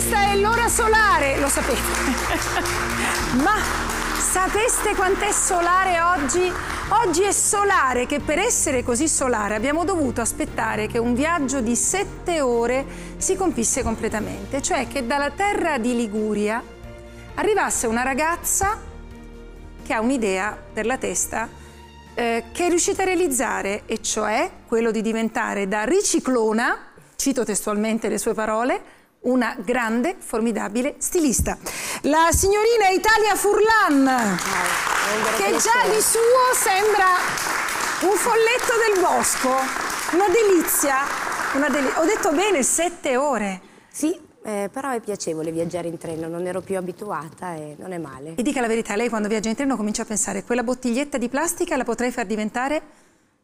Questa è l'ora solare, lo sapete. Ma sapeste quant'è solare oggi? Oggi è solare che per essere così solare abbiamo dovuto aspettare che un viaggio di sette ore si compisse completamente, cioè che dalla terra di Liguria arrivasse una ragazza che ha un'idea per la testa eh, che è riuscita a realizzare, e cioè quello di diventare da riciclona, cito testualmente le sue parole, una grande, formidabile stilista. La signorina Italia Furlan, ah, che già di suo sembra un folletto del bosco, una delizia, una deli ho detto bene, sette ore. Sì, eh, però è piacevole viaggiare in treno, non ero più abituata e non è male. E dica la verità, lei quando viaggia in treno comincia a pensare quella bottiglietta di plastica la potrei far diventare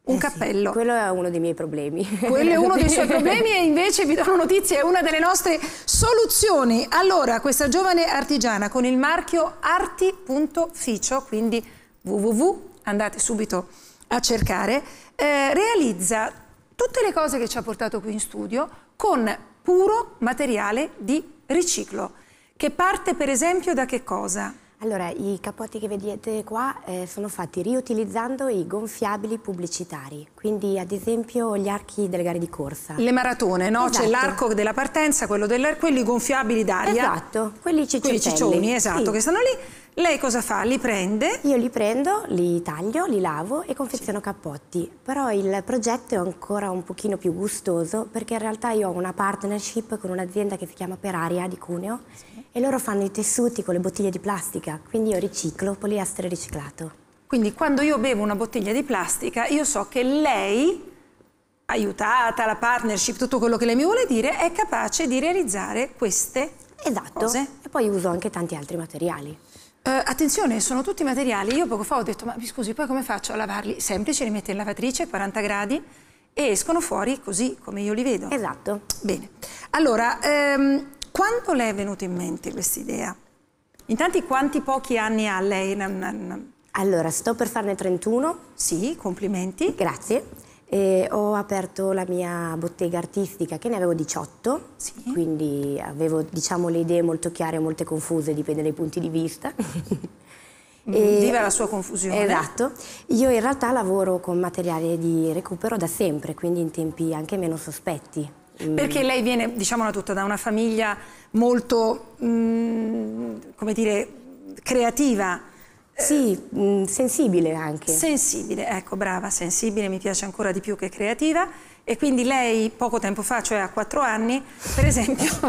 un eh cappello. Sì, quello è uno dei miei problemi. Quello è uno dei suoi problemi e invece vi do una notizia, è una delle nostre soluzioni. Allora, questa giovane artigiana con il marchio arti.ficio, quindi www, andate subito a cercare, eh, realizza tutte le cose che ci ha portato qui in studio con puro materiale di riciclo, che parte per esempio da che cosa? Allora, i capotti che vedete qua eh, sono fatti riutilizzando i gonfiabili pubblicitari, quindi ad esempio gli archi delle gare di corsa. Le maratone, no? Esatto. C'è l'arco della partenza, quello dell'arco, quelli gonfiabili d'aria. Esatto, quelli ciccioni. Quelli ciccioni, esatto, sì. che stanno lì lei cosa fa? Li prende? Io li prendo, li taglio, li lavo e confeziono cappotti. Però il progetto è ancora un pochino più gustoso perché in realtà io ho una partnership con un'azienda che si chiama Peraria di Cuneo sì. e loro fanno i tessuti con le bottiglie di plastica, quindi io riciclo poliestere riciclato. Quindi quando io bevo una bottiglia di plastica io so che lei, aiutata, la partnership, tutto quello che lei mi vuole dire, è capace di realizzare queste esatto. cose. Esatto, e poi uso anche tanti altri materiali. Uh, attenzione, sono tutti materiali. Io poco fa ho detto, ma mi scusi, poi come faccio a lavarli? Semplice, li metto in lavatrice, 40 gradi, e escono fuori così come io li vedo. Esatto. Bene. Allora, ehm, quando le è venuta in mente questa idea? Intanto quanti pochi anni ha lei? Allora, sto per farne 31. Sì, complimenti. Grazie. E ho aperto la mia bottega artistica che ne avevo 18, sì. quindi avevo diciamo, le idee molto chiare, e molte confuse, dipende dai punti di vista. Mm, e, Viva la sua confusione. Esatto. Io in realtà lavoro con materiale di recupero da sempre, quindi in tempi anche meno sospetti. Mm. Perché lei viene, diciamola tutta, da una famiglia molto, mh, mm, come dire, creativa sì, mm, sensibile anche. Sensibile, ecco, brava, sensibile, mi piace ancora di più che creativa. E quindi lei poco tempo fa, cioè a quattro anni, per esempio,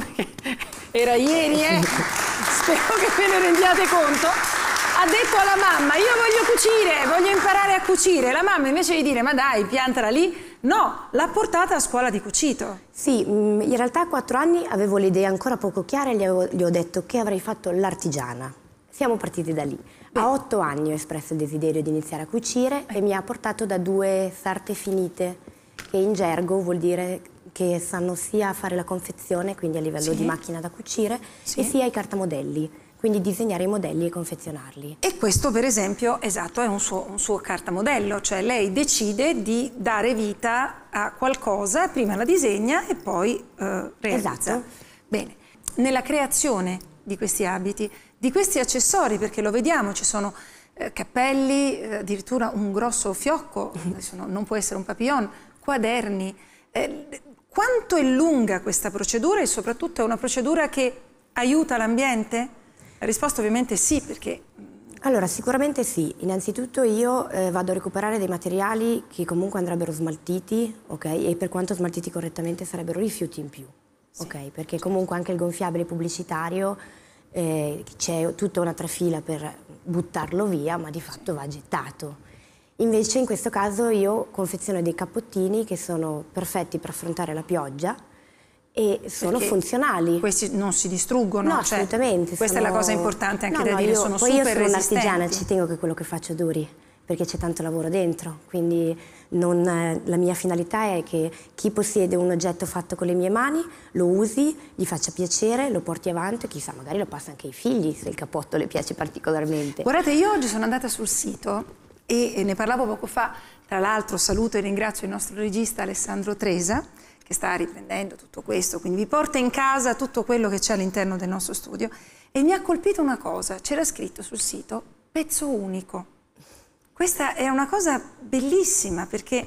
era ieri, eh? spero che ve ne rendiate conto, ha detto alla mamma io voglio cucire, voglio imparare a cucire. La mamma invece di dire ma dai, piantala lì, No, l'ha portata a scuola di cucito. Sì, mm, in realtà a quattro anni avevo le idee ancora poco chiare e gli ho detto che avrei fatto l'artigiana. Siamo partiti da lì. Beh. A otto anni ho espresso il desiderio di iniziare a cucire e mi ha portato da due sarte finite, che in gergo vuol dire che sanno sia fare la confezione, quindi a livello sì. di macchina da cucire, sì. e sia i cartamodelli, quindi disegnare i modelli e confezionarli. E questo per esempio, esatto, è un suo, un suo cartamodello, cioè lei decide di dare vita a qualcosa, prima la disegna e poi eh, realizza. Esatto. Bene, nella creazione di questi abiti di questi accessori, perché lo vediamo, ci sono eh, cappelli, eh, addirittura un grosso fiocco, mm. no, non può essere un papillon, quaderni. Eh, quanto è lunga questa procedura e soprattutto è una procedura che aiuta l'ambiente? La risposta ovviamente è sì, perché... Mm, allora, sicuramente sì. Innanzitutto io eh, vado a recuperare dei materiali che comunque andrebbero smaltiti, ok? E per quanto smaltiti correttamente sarebbero rifiuti in più, sì. ok? Perché comunque anche il gonfiabile pubblicitario eh, c'è tutta una trafila per buttarlo via, ma di fatto va gettato. Invece in questo caso io confeziono dei cappottini che sono perfetti per affrontare la pioggia e sono Perché funzionali. Questi non si distruggono? No, cioè, assolutamente. Questa sono... è la cosa importante anche no, da no, dire, io, sono poi super resistenti. io sono un'artigiana, ci tengo che quello che faccio duri perché c'è tanto lavoro dentro, quindi non, eh, la mia finalità è che chi possiede un oggetto fatto con le mie mani lo usi, gli faccia piacere, lo porti avanti e chissà, magari lo passa anche ai figli se il capotto le piace particolarmente. Guardate, io oggi sono andata sul sito e ne parlavo poco fa, tra l'altro saluto e ringrazio il nostro regista Alessandro Tresa, che sta riprendendo tutto questo, quindi vi porta in casa tutto quello che c'è all'interno del nostro studio. E mi ha colpito una cosa, c'era scritto sul sito pezzo unico. Questa è una cosa bellissima perché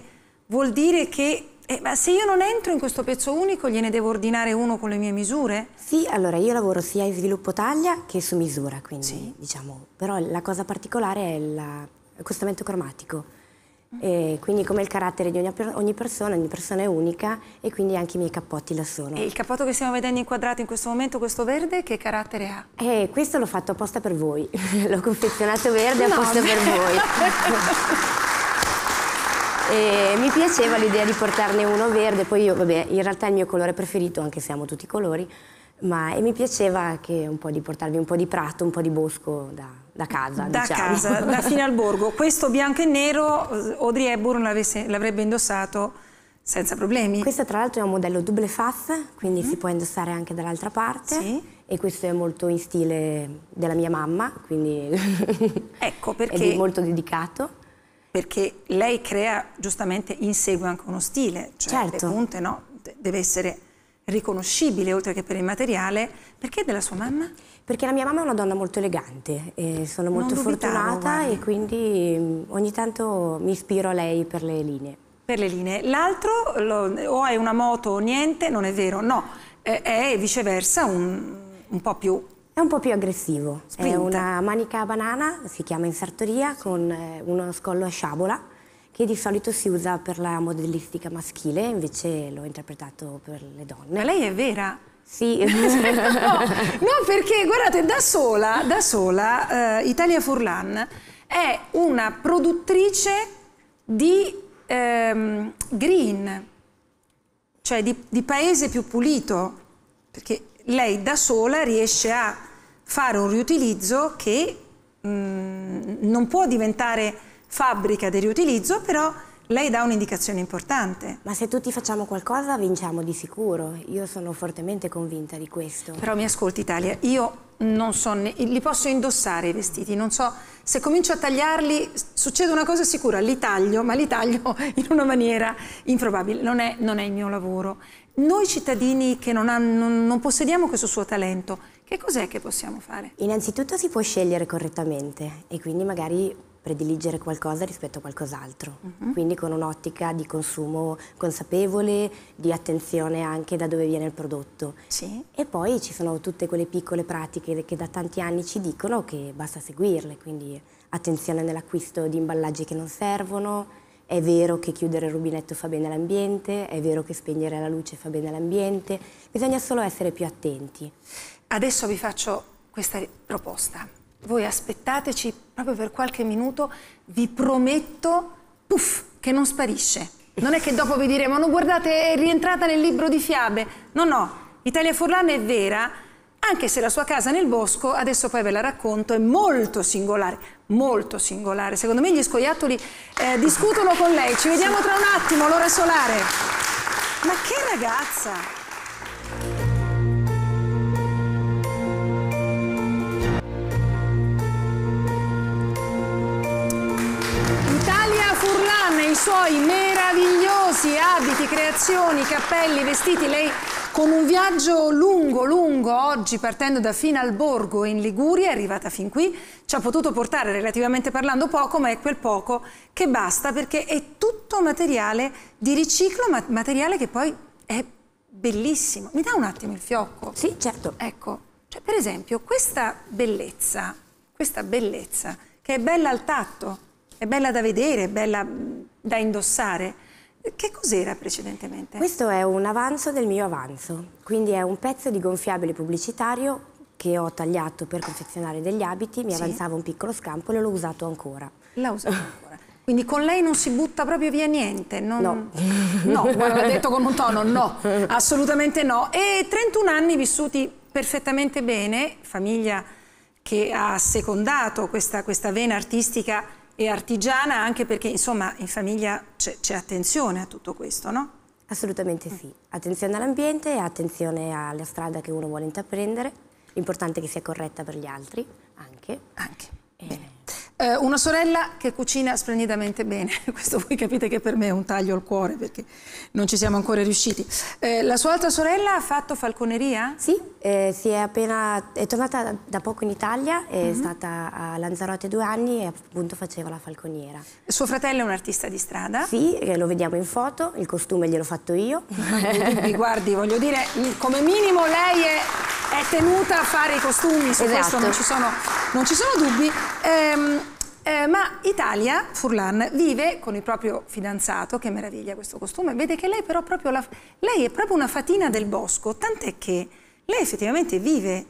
vuol dire che eh, ma se io non entro in questo pezzo unico, gliene devo ordinare uno con le mie misure? Sì, allora io lavoro sia in sviluppo taglia che su misura, quindi sì. diciamo, però la cosa particolare è il l'accostamento cromatico e quindi come il carattere di ogni, ogni, persona, ogni persona è unica e quindi anche i miei cappotti la sono. E il cappotto che stiamo vedendo inquadrato in questo momento, questo verde, che carattere ha? Eh, questo l'ho fatto apposta per voi, l'ho confezionato verde apposta beh. per voi. E mi piaceva l'idea di portarne uno verde, poi io, vabbè, in realtà è il mio colore preferito, anche se amo tutti i colori, ma, e mi piaceva che un po' di portarvi un po' di prato, un po' di bosco da, da casa. Da diciamo. casa, da fine al borgo. Questo bianco e nero eh, Audrey Hepburn l'avrebbe indossato senza problemi. Questo tra l'altro è un modello double faff, quindi mm. si può indossare anche dall'altra parte. Sì. E questo è molto in stile della mia mamma, quindi ecco perché è molto dedicato. Perché lei crea, giustamente, insegue anche uno stile, cioè certo. le punte, no? Deve essere riconoscibile oltre che per il materiale, perché è della sua mamma? Perché la mia mamma è una donna molto elegante, sono molto non fortunata dubitavo, e quindi mm, ogni tanto mi ispiro a lei per le linee. Per le linee. L'altro o è una moto o niente, non è vero, no, è viceversa un, un po' più è un po' più aggressivo. Spinta. È una manica a banana, si chiama in sartoria, con eh, uno scollo a sciabola che di solito si usa per la modellistica maschile, invece l'ho interpretato per le donne. Ma lei è vera? Sì. no, no, perché guardate, da sola, da sola eh, Italia Furlan è una produttrice di ehm, green, cioè di, di paese più pulito, perché lei da sola riesce a fare un riutilizzo che mh, mm, non può diventare fabbrica del riutilizzo, però lei dà un'indicazione importante. Ma se tutti facciamo qualcosa vinciamo di sicuro, io sono fortemente convinta di questo. Però mi ascolti Italia, io non so, li posso indossare i vestiti, non so, se comincio a tagliarli succede una cosa sicura, li taglio, ma li taglio in una maniera improbabile, non è, non è il mio lavoro. Noi cittadini che non, hanno, non possediamo questo suo talento, che cos'è che possiamo fare? Innanzitutto si può scegliere correttamente e quindi magari prediligere qualcosa rispetto a qualcos'altro, uh-huh. quindi con un'ottica di consumo consapevole, di attenzione anche da dove viene il prodotto. Sì. E poi ci sono tutte quelle piccole pratiche che da tanti anni ci dicono che basta seguirle, quindi attenzione nell'acquisto di imballaggi che non servono, è vero che chiudere il rubinetto fa bene all'ambiente, è vero che spegnere la luce fa bene all'ambiente, bisogna solo essere più attenti. Adesso vi faccio questa proposta. Voi aspettateci proprio per qualche minuto, vi prometto, puff, che non sparisce. Non è che dopo vi diremo, no guardate, è rientrata nel libro di fiabe. No, no, Italia Furlana è vera, anche se la sua casa nel bosco, adesso poi ve la racconto, è molto singolare, molto singolare. Secondo me gli scoiattoli eh, discutono con lei. Ci vediamo tra un attimo, l'ora solare. Ma che ragazza! Italia Furlan e i suoi meravigliosi abiti, creazioni, cappelli, vestiti, lei con un viaggio lungo, lungo, oggi partendo da al Borgo in Liguria, è arrivata fin qui, ci ha potuto portare relativamente parlando poco, ma è quel poco che basta perché è tutto materiale di riciclo, ma materiale che poi è bellissimo. Mi dà un attimo il fiocco? Sì, certo. Ecco, cioè, per esempio questa bellezza, questa bellezza che è bella al tatto, è bella da vedere, è bella da indossare. Che cos'era precedentemente? Questo è un avanzo del mio avanzo, quindi è un pezzo di gonfiabile pubblicitario che ho tagliato per confezionare degli abiti, mi sì. avanzava un piccolo scampo e l'ho usato ancora. L'ha usato ancora. Quindi con lei non si butta proprio via niente? Non... No. No, guarda, l'ha detto con un tono, no, assolutamente no. E 31 anni vissuti perfettamente bene, famiglia che ha secondato questa, questa vena artistica e artigiana anche perché insomma in famiglia c'è attenzione a tutto questo, no? Assolutamente sì, attenzione all'ambiente attenzione alla strada che uno vuole intraprendere, l'importante è che sia corretta per gli altri anche. Anche. Eh, bene. Eh, una sorella che cucina splendidamente bene, questo voi capite che per me è un taglio al cuore perché non ci siamo ancora riusciti. Eh, la sua altra sorella ha fatto falconeria? Sì, eh, è, appena, è tornata da poco in Italia, è mm -hmm. stata a Lanzarote due anni e appunto faceva la falconiera. Suo fratello è un artista di strada? Sì, eh, lo vediamo in foto, il costume gliel'ho fatto io. Mi guardi, voglio dire, come minimo lei è è tenuta a fare i costumi, su esatto. questo non ci sono, non ci sono dubbi. Ehm, eh, ma Italia, Furlan, vive con il proprio fidanzato, che meraviglia questo costume, vede che lei però proprio la, lei è proprio una fatina del bosco, tant'è che lei effettivamente vive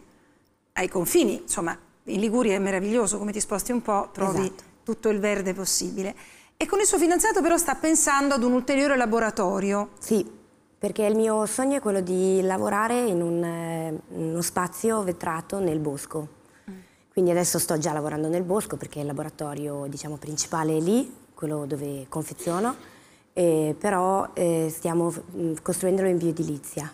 ai confini, insomma in Liguria è meraviglioso, come ti sposti un po' trovi esatto. tutto il verde possibile. E con il suo fidanzato però sta pensando ad un ulteriore laboratorio. Sì perché il mio sogno è quello di lavorare in un, eh, uno spazio vetrato nel bosco. Quindi adesso sto già lavorando nel bosco perché il laboratorio diciamo, principale è lì, quello dove confeziono, eh, però eh, stiamo mm, costruendolo in bioedilizia.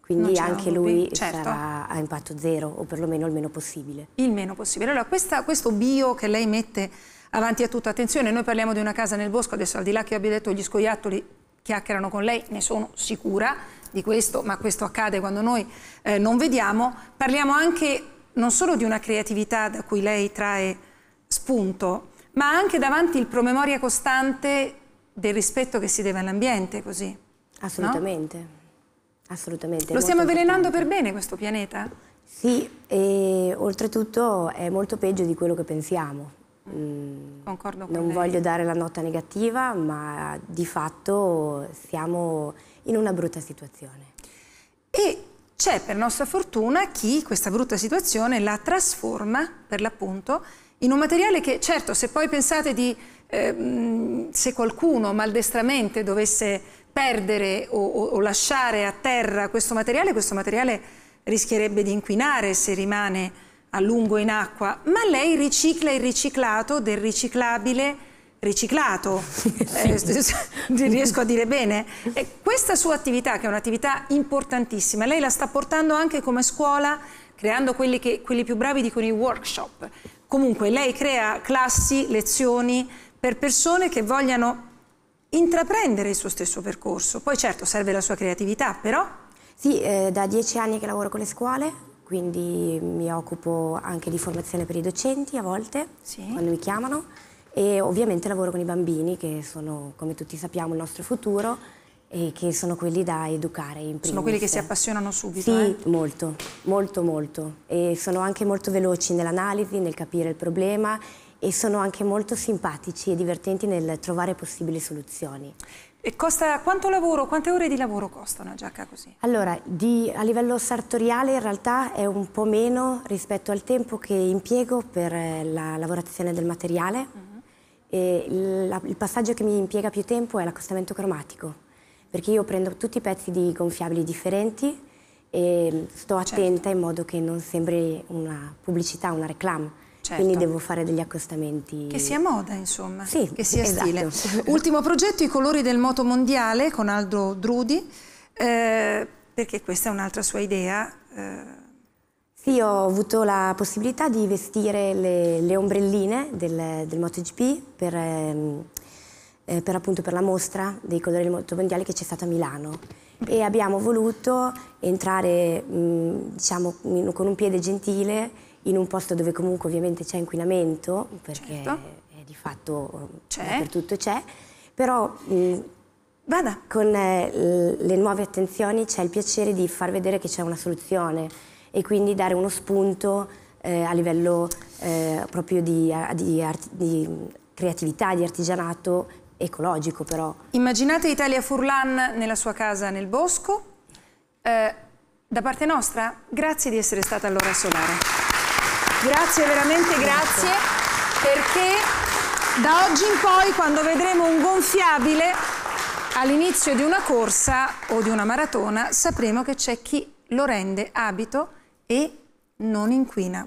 Quindi anche lui certo. sarà a impatto zero o perlomeno il meno possibile. Il meno possibile. Allora questa, questo bio che lei mette avanti a tutta attenzione, noi parliamo di una casa nel bosco, adesso al di là che abbia detto gli scoiattoli chiacchierano con lei, ne sono sicura di questo, ma questo accade quando noi eh, non vediamo, parliamo anche non solo di una creatività da cui lei trae spunto, ma anche davanti il promemoria costante del rispetto che si deve all'ambiente così. Assolutamente, no? assolutamente. Lo stiamo avvelenando importante. per bene questo pianeta? Sì, e oltretutto è molto peggio di quello che pensiamo. Mm, Concordo con non lei. voglio dare la nota negativa, ma di fatto siamo in una brutta situazione. E c'è per nostra fortuna chi questa brutta situazione la trasforma, per l'appunto, in un materiale che, certo, se poi pensate di eh, se qualcuno maldestramente dovesse perdere o, o, o lasciare a terra questo materiale, questo materiale rischierebbe di inquinare se rimane a lungo in acqua, ma lei ricicla il riciclato del riciclabile riciclato, sì. eh, riesco a dire bene. E eh, questa sua attività, che è un'attività importantissima, lei la sta portando anche come scuola, creando quelli che quelli più bravi dicono i workshop. Comunque lei crea classi, lezioni per persone che vogliano intraprendere il suo stesso percorso. Poi certo serve la sua creatività, però... Sì, eh, da dieci anni che lavoro con le scuole, quindi mi occupo anche di formazione per i docenti a volte, sì. quando mi chiamano, e ovviamente lavoro con i bambini che sono, come tutti sappiamo, il nostro futuro e che sono quelli da educare in primis. Sono quelli che si appassionano subito? Sì, eh? molto, molto, molto. E sono anche molto veloci nell'analisi, nel capire il problema e sono anche molto simpatici e divertenti nel trovare possibili soluzioni. E costa quanto lavoro, quante ore di lavoro costa una giacca così? Allora, di, a livello sartoriale in realtà è un po' meno rispetto al tempo che impiego per eh, la lavorazione del materiale. Uh -huh. il, la, il passaggio che mi impiega più tempo è l'accostamento cromatico, perché io prendo tutti i pezzi di gonfiabili differenti e sto certo. attenta certo. in modo che non sembri una pubblicità, una reclama. Certo. Quindi devo fare degli accostamenti. Che sia moda, insomma. Sì, che sia esatto. stile. Ultimo progetto, i colori del moto mondiale con Aldo Drudi, eh, perché questa è un'altra sua idea. Eh. Sì, ho avuto la possibilità di vestire le, le ombrelline del, del MotoGP per, ehm, eh, per, appunto per la mostra dei colori del moto mondiale che c'è stata a Milano e abbiamo voluto entrare mm, diciamo, con un piede gentile in un posto dove comunque ovviamente c'è inquinamento, perché certo. è, eh, è di fatto eh, c'è. dappertutto c'è, però mh, mm, Vada. con eh, le nuove attenzioni c'è il piacere di far vedere che c'è una soluzione e quindi dare uno spunto eh, a livello eh, proprio di, di, di creatività, di artigianato ecologico però. Immaginate Italia Furlan nella sua casa nel bosco. Eh, da parte nostra, grazie di essere stata all'ora solare. Grazie, veramente grazie, perché da oggi in poi quando vedremo un gonfiabile all'inizio di una corsa o di una maratona sapremo che c'è chi lo rende abito e non inquina.